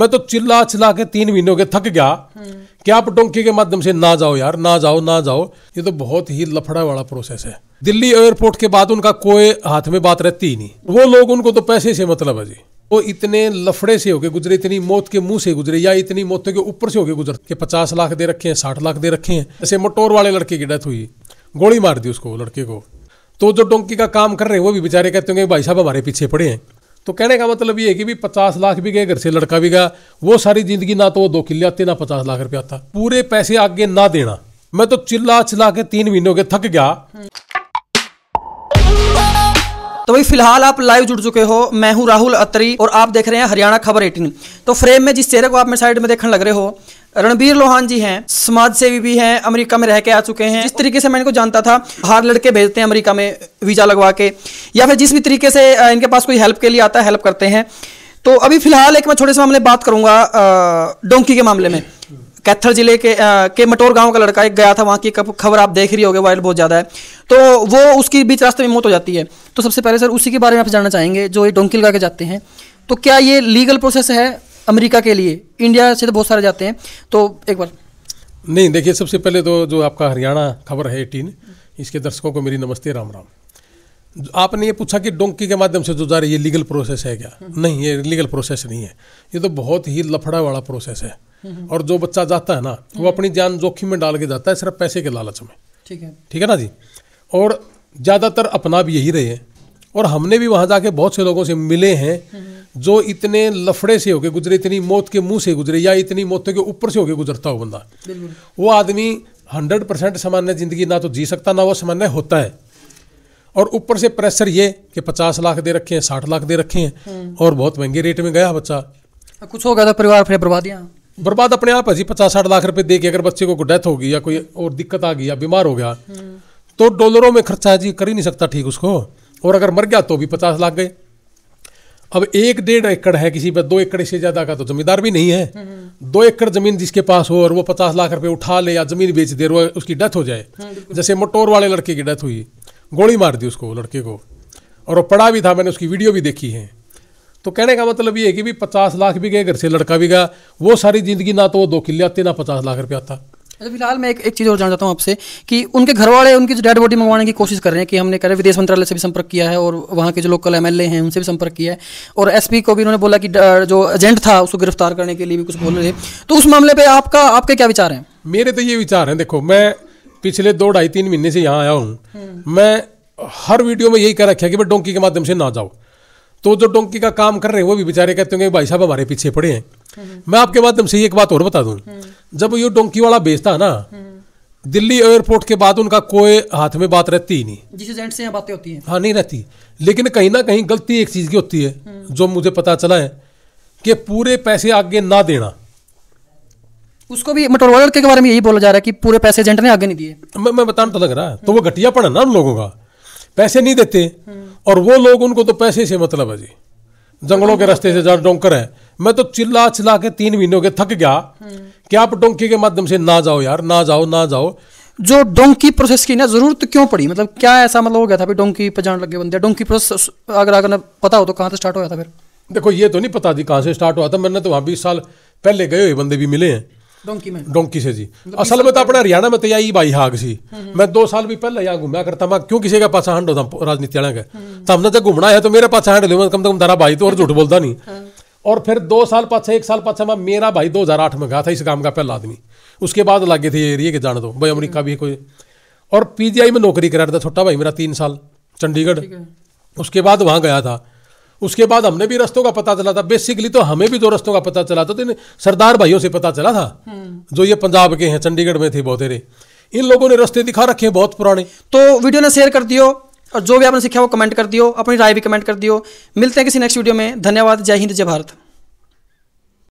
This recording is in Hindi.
मैं तो चिल्ला चिल्ला के तीन महीने हो गए थक गया कि आप डोंकी के माध्यम से ना जाओ यार ना जाओ ना जाओ ये तो बहुत ही लफड़ा वाला प्रोसेस है दिल्ली एयरपोर्ट के बाद उनका कोई हाथ में बात रहती ही नहीं वो लोग उनको तो पैसे से मतलब है जी वो इतने लफड़े से होके गुजरे इतनी मौत के मुंह से गुजरे या इतनी मौतों के ऊपर से होके गुजर के पचास लाख दे रखे हैं साठ लाख दे रखे हैं ऐसे मोटोर वाले लड़के की डेथ हुई गोली मार दी उसको लड़के को तो जो डोंकी का काम कर रहे हैं वो भी बेचारे कहते होंगे भाई साहब हमारे पीछे पड़े हैं तो कहने का मतलब ये है कि भी पचास लाख भी गए घर से लड़का भी गया वो सारी जिंदगी ना तो वो दो किले आते ना पचास लाख रुपया आता पूरे पैसे आगे ना देना मैं तो चिल्ला चिल्ला के तीन महीने हो गए थक गया तो भाई फिलहाल आप लाइव जुड़ चुके हो मैं हूं राहुल अत्री और आप देख रहे हैं हरियाणा खबर एटीन तो फ्रेम में जिस चेहरे को आप मेरे साइड में देखने लग रहे हो रणबीर लोहान जी हैं समाज सेवी भी हैं अमेरिका में रह के आ चुके हैं जिस तरीके से मैं इनको जानता था बाहर लड़के भेजते हैं अमेरिका में वीज़ा लगवा के या फिर जिस भी तरीके से इनके पास कोई हेल्प के लिए आता है हेल्प करते हैं तो अभी फिलहाल एक मैं छोटे से मामले बात करूंगा डोंकी के मामले में कैथल जिले के आ, के मटोर गांव का लड़का एक गया था वहाँ की खबर आप देख रही होगी वायरल बहुत ज़्यादा है तो वो उसकी बीच रास्ते में मौत हो जाती है तो सबसे पहले सर उसी के बारे में आप जानना चाहेंगे जो ये डोंकी लगा के जाते हैं तो क्या ये लीगल प्रोसेस है अमेरिका के लिए इंडिया से तो बहुत सारे जाते हैं तो एक बार नहीं देखिए सबसे पहले तो जो आपका हरियाणा खबर है एटीन इसके दर्शकों को मेरी नमस्ते राम राम आपने ये पूछा कि डोंकी के माध्यम से जो जा रही है लीगल प्रोसेस है क्या हम्म। नहीं ये लीगल प्रोसेस नहीं है ये तो बहुत ही लफड़ा वाला प्रोसेस है और जो बच्चा जाता है ना वो हम्म। अपनी जान जोखिम में डाल के जाता है सिर्फ पैसे के लालच में ठीक है ठीक है ना जी और ज़्यादातर अपना भी यही रहे हैं और हमने भी वहाँ जाके बहुत से लोगों से मिले हैं हम्म। जो इतने लफड़े से होके गुजरे इतनी मौत के मुंह से गुजरे या इतनी मौत के ऊपर से होके गुजरता हो बंदा वो आदमी हंड्रेड परसेंट सामान्य ज़िंदगी ना तो जी सकता ना वो सामान्य होता है और ऊपर से प्रेशर ये कि पचास लाख दे रखे हैं साठ लाख दे रखे हैं हम्म। और बहुत महंगे रेट में गया बच्चा कुछ हो गया था परिवार फिर बर्बादियाँ बर्बाद अपने आप है जी पचास साठ लाख रुपए दे के अगर बच्चे को डेथ होगी या कोई और दिक्कत आ गई या बीमार हो गया तो डॉलरों में खर्चा जी कर ही नहीं सकता ठीक उसको और अगर मर गया तो भी पचास लाख गए अब एक डेढ़ एकड़ है किसी पर दो एकड़ से ज़्यादा का तो जमींदार भी नहीं है दो एकड़ जमीन जिसके पास हो और वो पचास लाख रुपए उठा ले या जमीन बेच दे रो उसकी डेथ हो जाए हाँ, जैसे मोटोर वाले लड़के की डेथ हुई गोली मार दी उसको लड़के को और वो पड़ा भी था मैंने उसकी वीडियो भी देखी है तो कहने का मतलब ये है कि भी पचास लाख भी गए घर से लड़का भी गया वो सारी ज़िंदगी ना तो वो दो किले आते ना पचास लाख रुपया आता अच्छा फिलहाल मैं एक एक चीज़ और जानना चाहता हूँ आपसे कि उनके घर वाले उनकी जो डेड बॉडी मंगवाने की कोशिश कर रहे हैं कि हमने कह रहे विदेश मंत्रालय से भी संपर्क किया है और वहाँ के जो लोकल एम हैं उनसे भी संपर्क किया है और एस को भी उन्होंने बोला कि जो एजेंट था उसको गिरफ्तार करने के लिए भी कुछ बोल रहे तो उस मामले पर आपका आपके क्या विचार हैं मेरे तो ये विचार हैं देखो मैं पिछले दो ढाई तीन महीने से यहाँ आया हूँ मैं हर वीडियो में यही कह रखा है कि मैं डोंकी के माध्यम से ना जाओ तो जो डोंकी का काम कर रहे हैं वो भी बेचारे कहते होंगे भाई साहब हमारे पीछे पड़े हैं मैं आपके माध्यम से एक बात और बता दूं जब ये डोंकी वाला बेचता ना दिल्ली एयरपोर्ट के बाद उनका कोई हाथ में बात रहती ही नहीं जिस एजेंट से बातें होती हैं हाँ नहीं रहती लेकिन कहीं ना कहीं गलती एक चीज़ की होती है जो मुझे पता चला है कि पूरे पैसे आगे ना देना उसको भी मटोल के बारे में यही बोला जा रहा है कि पूरे पैसे एजेंट ने आगे नहीं दिए मैं मैं बताना तो लग रहा है तो वो घटिया पड़ा ना उन लोगों का पैसे नहीं देते हम्म। और वो लोग उनको तो पैसे से मतलब है जी जंगलों के रास्ते से जहाँ डोंकर है मैं तो चिल्ला चिल्ला के तीन महीनों के थक गया हम्म। कि आप डोंकी के माध्यम से ना जाओ यार ना जाओ ना जाओ जो डोंकी प्रोसेस की ना जरूरत क्यों पड़ी मतलब क्या ऐसा मतलब हो गया था डोंकी पर जान लगे बंदे डोंकी प्रोसेस अगर अगर पता हो तो कहाँ से स्टार्ट हो गया था फिर देखो ये तो नहीं पता थी कहाँ से स्टार्ट हुआ था मैंने तो वहाँ बीस साल पहले गए हुए बंदे भी मिले हैं डोंकी से जी मतलब असल में तो अपना तो- हरियाणा में तो यही भाई हाग सी हम्म, हम्म। मैं दो साल भी पहले यहाँ घूमया करता मैं क्यों किसी का पास हंड होता राजनीति वाले का हम्म। तो हमने जब तो घूमना है तो मेरे पास हंड मैं कम से कम तारा भाई तो और झूठ बोलता नहीं हाँ। और फिर दो साल पाछा एक साल पाछा मैं मेरा भाई 2008 में गया था इस काम का पहला आदमी उसके बाद लागे थे एरिए के जाने दो भाई अमरीका भी कोई और पीजीआई में नौकरी करा रहा था छोटा भाई मेरा तीन साल चंडीगढ़ उसके बाद वहाँ गया था उसके बाद हमने भी रस्तों का पता चला था बेसिकली तो हमें भी दो रस्तों का पता चला था तो सरदार भाइयों से पता चला था हम्म। जो ये पंजाब के हैं चंडीगढ़ में थे बहुतेरे इन लोगों ने रस्ते दिखा रखे हैं बहुत पुराने तो वीडियो ने शेयर कर दियो और जो भी आपने सीखा वो कमेंट कर दियो अपनी राय भी कमेंट कर दियो मिलते हैं किसी नेक्स्ट वीडियो में धन्यवाद जय हिंद जय भारत